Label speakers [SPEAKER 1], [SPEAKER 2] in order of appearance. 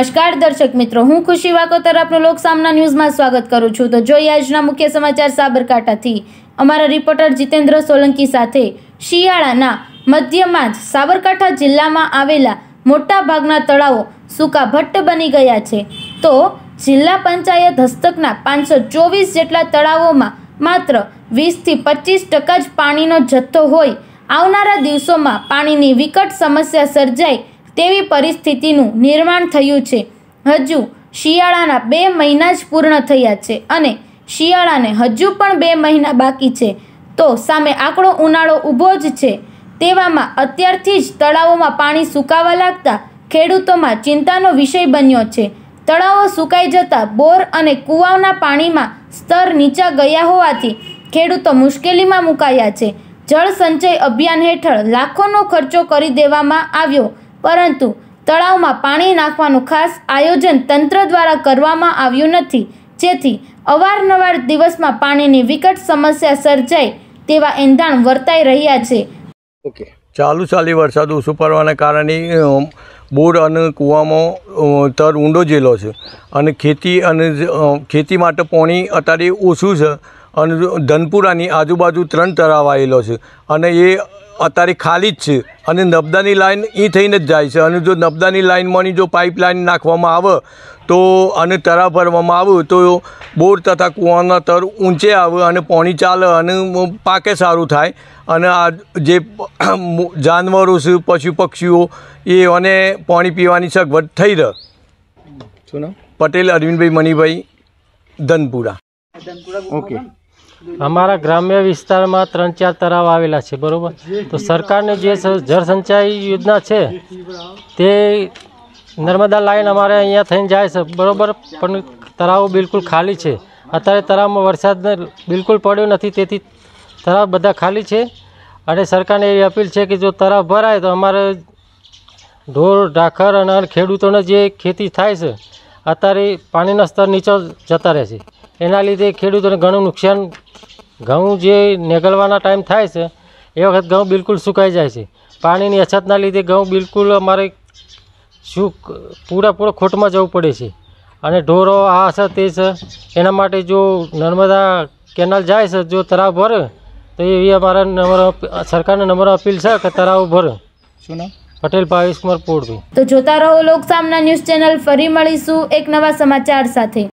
[SPEAKER 1] નમસ્કાર દર્શક મિત્રો હું ખુશી વાકોતર તરફનો લોક સામના ન્યૂઝમાં સ્વાગત કરું છું તો જોઈએ આજના મુખ્ય સમાચાર સાબરકાંઠાથી અમારા રિપોર્ટર જીતેન્દ્ર સોલંકી સાથે શિયાળાના મધ્યમાં જ સાબરકાંઠા જિલ્લામાં આવેલા મોટા ભાગના તળાવો સૂકા ભટ્ટ બની ગયા છે તો જિલ્લા પંચાયત હસ્તકના પાંચસો ચોવીસ જેટલા તળાવોમાં માત્ર વીસથી પચીસ ટકા જ પાણીનો જથ્થો હોય આવનારા દિવસોમાં પાણીની વિકટ સમસ્યા સર્જાય તેવી પરિસ્થિતિનું નિર્માણ થયું છે હજુ શિયાળાના બે મહિના જ પૂર્ણ થયા છે અને શિયાળાને હજુ પણ બે મહિના બાકી છે તો સામે આંકડો ઉનાળો ઊભો જ છે તેવામાં અત્યારથી જ તળાવોમાં પાણી સુકાવા લાગતા ખેડૂતોમાં ચિંતાનો વિષય બન્યો છે તળાવો સુકાઈ જતાં બોર અને કૂવાઓના પાણીમાં સ્તર નીચા ગયા હોવાથી ખેડૂતો મુશ્કેલીમાં મુકાયા છે જળ સંચય અભિયાન હેઠળ લાખોનો ખર્ચો કરી દેવામાં આવ્યો પરંતુ તળાવમાં પાણી નાખવાનું ખાસ આયોજન તંત્ર દ્વારા કરવામાં આવ્યું નથી જેથી અવારનવાર દિવસમાં પાણીની વિકટ સમસ્યા સર્જાય તેવા એંધાણ વર્તાઈ રહ્યા છે
[SPEAKER 2] ઓકે ચાલુ ચાલી વરસાદ ઓછું પડવાના કારણે બોર અને કૂવામાં તર ઊંડો જેલો છે અને ખેતી અને ખેતી માટે પાણી અત્યારે ઓછું છે અને ધનપુરાની આજુબાજુ ત્રણ તળાવ આવેલો છે અને એ અત્યારે ખાલી જ છે અને નબદાની લાઈન એ થઈને જ જાય છે અને જો નબદાની લાઇનમાંની જો પાઇપલાઇન નાખવામાં આવે તો અને તરા ભરવામાં આવે તો બોર તથા કૂવાના તર ઊંચે આવે અને પાણી ચાલે અને પાકે સારું થાય અને આ જે જાનવરો છે પશુ પક્ષીઓ એ અને પાણી પીવાની સગવડ થઈ રહે શું પટેલ અરવિંદભાઈ મણિભાઈ ધનપુરા
[SPEAKER 3] ઓકે અમારા ગ્રામ્ય વિસ્તારમાં ત્રણ ચાર તળાવ આવેલા છે બરાબર તો સરકારની જે જળસંચાઈ યોજના છે તે નર્મદા લાઈન અમારે અહીંયા થઈને જાય છે બરાબર પણ તળાવો બિલકુલ ખાલી છે અત્યારે તળાવમાં વરસાદ બિલકુલ પડ્યો નથી તેથી તળાવ બધા ખાલી છે અને સરકારને એવી અપીલ છે કે જો તળાવ ભરાય તો અમારે ઢોર ઢાખર અને ખેડૂતોને જે ખેતી થાય છે અત્યારે પાણીના સ્તર નીચો જતા રહે છે એના લીધે ખેડૂતોને ઘણું નુકસાન ઘઉં જે નીકળવાના ટાઈમ થાય છે એ વખત ઘઉં બિલકુલ સુકાઈ જાય છે પાણીની અછતના લીધે ઘઉં બિલકુલ અમારે શું પૂરેપૂરો ખોટમાં જવું પડે છે અને ઢોરો આ અસર તે છે એના માટે જો નર્મદા કેનાલ જાય છે જો તરાવ ભરે તો એવી અમારા નંબર સરકારને નંબર અપીલ છે કે તરાવ ભરે શું નામ પટેલ ભાવેશ કુમાર પોળભાઈ
[SPEAKER 1] તો જોતા રહો લોકસામના ન્યૂઝ ચેનલ ફરી મળીશું એક નવા સમાચાર સાથે